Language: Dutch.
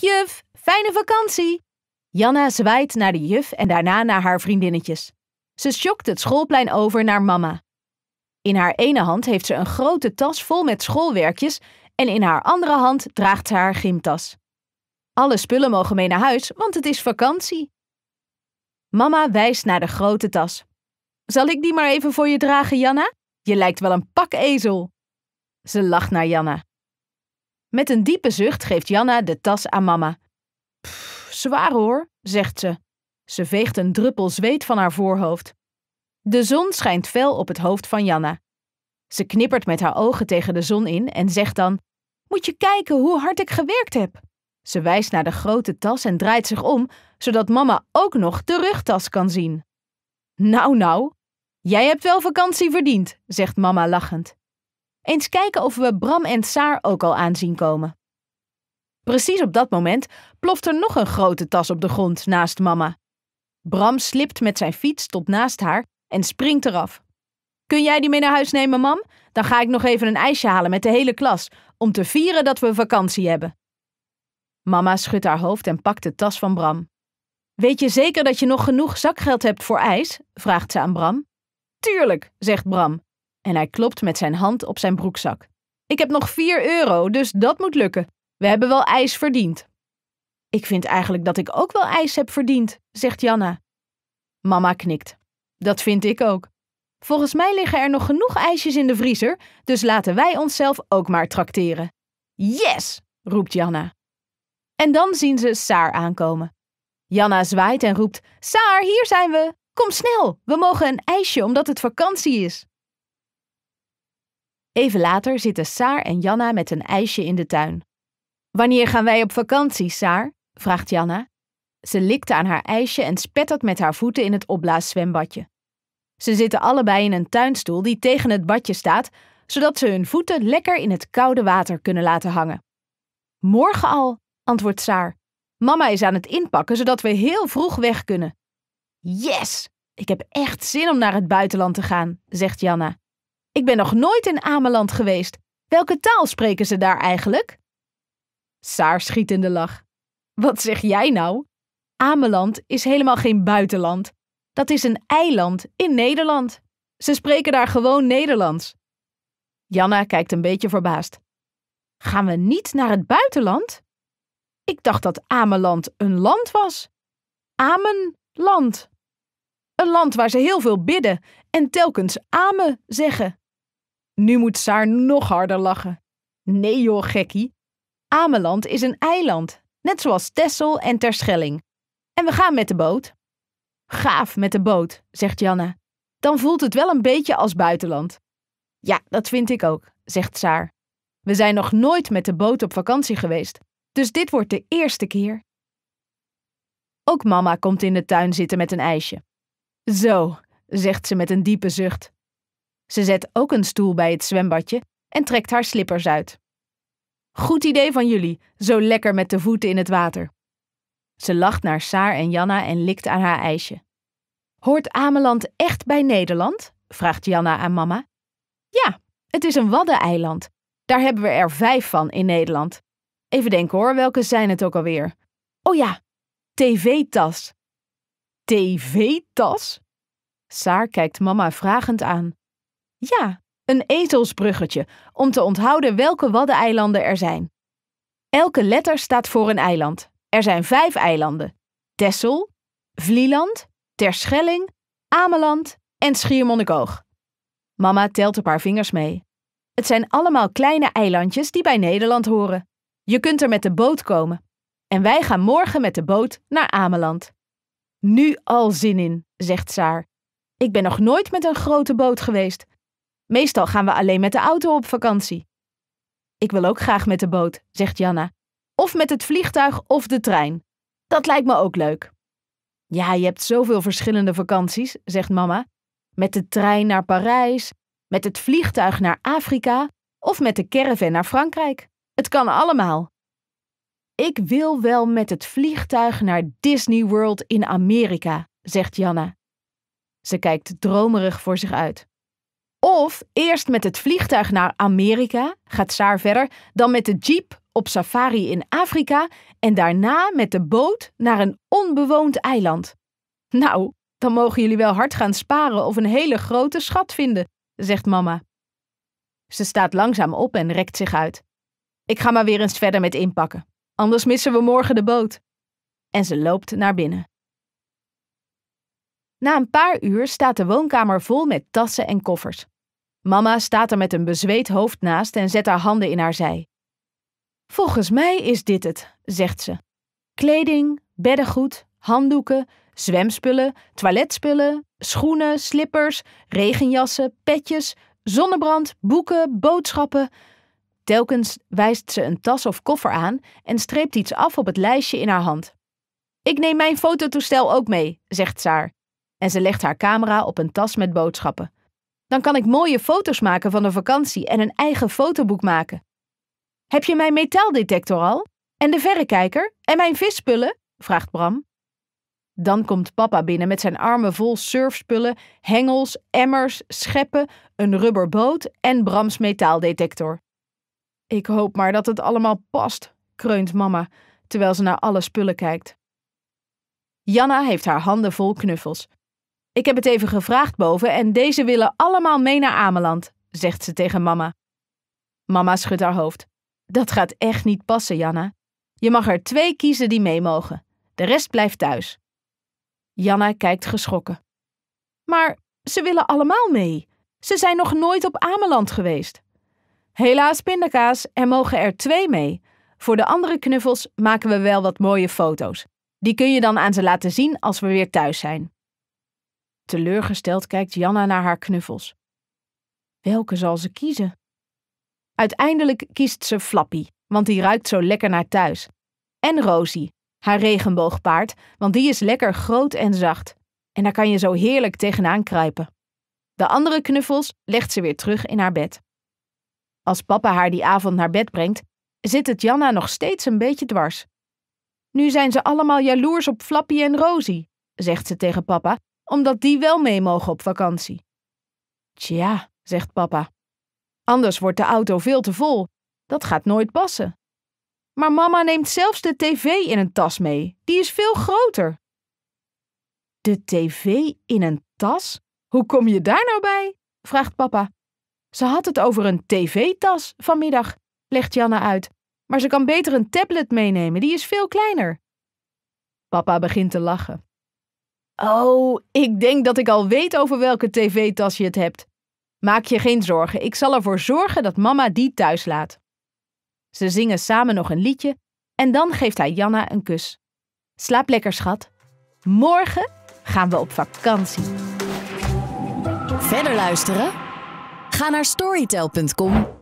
juf, fijne vakantie! Janna zwaait naar de juf en daarna naar haar vriendinnetjes. Ze schokt het schoolplein over naar mama. In haar ene hand heeft ze een grote tas vol met schoolwerkjes en in haar andere hand draagt ze haar gymtas. Alle spullen mogen mee naar huis, want het is vakantie. Mama wijst naar de grote tas. Zal ik die maar even voor je dragen, Janna? Je lijkt wel een pak ezel. Ze lacht naar Janna. Met een diepe zucht geeft Janna de tas aan mama. Pff, zwaar hoor, zegt ze. Ze veegt een druppel zweet van haar voorhoofd. De zon schijnt fel op het hoofd van Janna. Ze knippert met haar ogen tegen de zon in en zegt dan: Moet je kijken hoe hard ik gewerkt heb. Ze wijst naar de grote tas en draait zich om, zodat mama ook nog de rugtas kan zien. Nou, nou, jij hebt wel vakantie verdiend, zegt mama lachend. Eens kijken of we Bram en Saar ook al aanzien komen. Precies op dat moment ploft er nog een grote tas op de grond naast mama. Bram slipt met zijn fiets tot naast haar en springt eraf. Kun jij die mee naar huis nemen, mam? Dan ga ik nog even een ijsje halen met de hele klas om te vieren dat we vakantie hebben. Mama schudt haar hoofd en pakt de tas van Bram. Weet je zeker dat je nog genoeg zakgeld hebt voor ijs? vraagt ze aan Bram. Tuurlijk, zegt Bram en hij klopt met zijn hand op zijn broekzak. Ik heb nog 4 euro, dus dat moet lukken. We hebben wel ijs verdiend. Ik vind eigenlijk dat ik ook wel ijs heb verdiend, zegt Janna. Mama knikt. Dat vind ik ook. Volgens mij liggen er nog genoeg ijsjes in de vriezer, dus laten wij onszelf ook maar trakteren. Yes, roept Janna. En dan zien ze Saar aankomen. Janna zwaait en roept: Saar, hier zijn we! Kom snel, we mogen een ijsje omdat het vakantie is. Even later zitten Saar en Janna met een ijsje in de tuin. Wanneer gaan wij op vakantie, Saar? vraagt Janna. Ze likte aan haar ijsje en spettert met haar voeten in het opblaaszwembadje. Ze zitten allebei in een tuinstoel die tegen het badje staat, zodat ze hun voeten lekker in het koude water kunnen laten hangen. Morgen al, antwoordt Saar. Mama is aan het inpakken zodat we heel vroeg weg kunnen. Yes! Ik heb echt zin om naar het buitenland te gaan, zegt Janna. Ik ben nog nooit in Ameland geweest. Welke taal spreken ze daar eigenlijk? Saar schiet in de lach. Wat zeg jij nou? Ameland is helemaal geen buitenland. Dat is een eiland in Nederland. Ze spreken daar gewoon Nederlands. Janna kijkt een beetje verbaasd. Gaan we niet naar het buitenland? Ik dacht dat Ameland een land was. Amenland. Een land waar ze heel veel bidden en telkens Amen zeggen. Nu moet Saar nog harder lachen. Nee joh, gekkie. Ameland is een eiland, net zoals Tessel en Terschelling. En we gaan met de boot. Gaaf met de boot, zegt Janna. Dan voelt het wel een beetje als buitenland. Ja, dat vind ik ook, zegt Saar. We zijn nog nooit met de boot op vakantie geweest, dus dit wordt de eerste keer. Ook mama komt in de tuin zitten met een ijsje. Zo, zegt ze met een diepe zucht. Ze zet ook een stoel bij het zwembadje en trekt haar slippers uit. Goed idee van jullie, zo lekker met de voeten in het water. Ze lacht naar Saar en Janna en likt aan haar ijsje. Hoort Ameland echt bij Nederland? vraagt Janna aan mama. Ja, het is een waddeneiland. Daar hebben we er vijf van in Nederland. Even denken hoor, welke zijn het ook alweer? Oh ja, tv-tas. TV-tas? Saar kijkt mama vragend aan. Ja, een ezelsbruggetje om te onthouden welke waddeneilanden er zijn. Elke letter staat voor een eiland. Er zijn vijf eilanden: Texel, Vlieland, Terschelling, Ameland en Schiermonnikoog. Mama telt een paar vingers mee. Het zijn allemaal kleine eilandjes die bij Nederland horen. Je kunt er met de boot komen. En wij gaan morgen met de boot naar Ameland. Nu al zin in, zegt Saar. Ik ben nog nooit met een grote boot geweest. Meestal gaan we alleen met de auto op vakantie. Ik wil ook graag met de boot, zegt Janna. Of met het vliegtuig of de trein. Dat lijkt me ook leuk. Ja, je hebt zoveel verschillende vakanties, zegt mama. Met de trein naar Parijs, met het vliegtuig naar Afrika of met de caravan naar Frankrijk. Het kan allemaal. Ik wil wel met het vliegtuig naar Disney World in Amerika, zegt Janna. Ze kijkt dromerig voor zich uit. Of eerst met het vliegtuig naar Amerika, gaat Saar verder, dan met de jeep op safari in Afrika en daarna met de boot naar een onbewoond eiland. Nou, dan mogen jullie wel hard gaan sparen of een hele grote schat vinden, zegt mama. Ze staat langzaam op en rekt zich uit. Ik ga maar weer eens verder met inpakken, anders missen we morgen de boot. En ze loopt naar binnen. Na een paar uur staat de woonkamer vol met tassen en koffers. Mama staat er met een bezweet hoofd naast en zet haar handen in haar zij. Volgens mij is dit het, zegt ze. Kleding, beddengoed, handdoeken, zwemspullen, toiletspullen, schoenen, slippers, regenjassen, petjes, zonnebrand, boeken, boodschappen. Telkens wijst ze een tas of koffer aan en streept iets af op het lijstje in haar hand. Ik neem mijn fototoestel ook mee, zegt Saar en ze legt haar camera op een tas met boodschappen. Dan kan ik mooie foto's maken van de vakantie en een eigen fotoboek maken. Heb je mijn metaaldetector al? En de verrekijker? En mijn visspullen? vraagt Bram. Dan komt papa binnen met zijn armen vol surfspullen, hengels, emmers, scheppen, een rubberboot en Brams metaaldetector. Ik hoop maar dat het allemaal past, kreunt mama, terwijl ze naar alle spullen kijkt. Janna heeft haar handen vol knuffels. Ik heb het even gevraagd boven en deze willen allemaal mee naar Ameland, zegt ze tegen mama. Mama schudt haar hoofd. Dat gaat echt niet passen, Janna. Je mag er twee kiezen die mee mogen. De rest blijft thuis. Janna kijkt geschrokken. Maar ze willen allemaal mee. Ze zijn nog nooit op Ameland geweest. Helaas pindakaas, er mogen er twee mee. Voor de andere knuffels maken we wel wat mooie foto's. Die kun je dan aan ze laten zien als we weer thuis zijn. Teleurgesteld kijkt Janna naar haar knuffels. Welke zal ze kiezen? Uiteindelijk kiest ze Flappy, want die ruikt zo lekker naar thuis. En Rosie, haar regenboogpaard, want die is lekker groot en zacht. En daar kan je zo heerlijk tegenaan kruipen. De andere knuffels legt ze weer terug in haar bed. Als papa haar die avond naar bed brengt, zit het Janna nog steeds een beetje dwars. Nu zijn ze allemaal jaloers op Flappy en Rosie, zegt ze tegen papa omdat die wel mee mogen op vakantie. Tja, zegt papa. Anders wordt de auto veel te vol. Dat gaat nooit passen. Maar mama neemt zelfs de tv in een tas mee. Die is veel groter. De tv in een tas? Hoe kom je daar nou bij? vraagt papa. Ze had het over een tv-tas vanmiddag, legt Janna uit. Maar ze kan beter een tablet meenemen, die is veel kleiner. Papa begint te lachen. Oh, ik denk dat ik al weet over welke tv-tas je het hebt. Maak je geen zorgen, ik zal ervoor zorgen dat mama die thuis laat. Ze zingen samen nog een liedje en dan geeft hij Janna een kus. Slaap lekker, schat. Morgen gaan we op vakantie. Verder luisteren? Ga naar storytel.com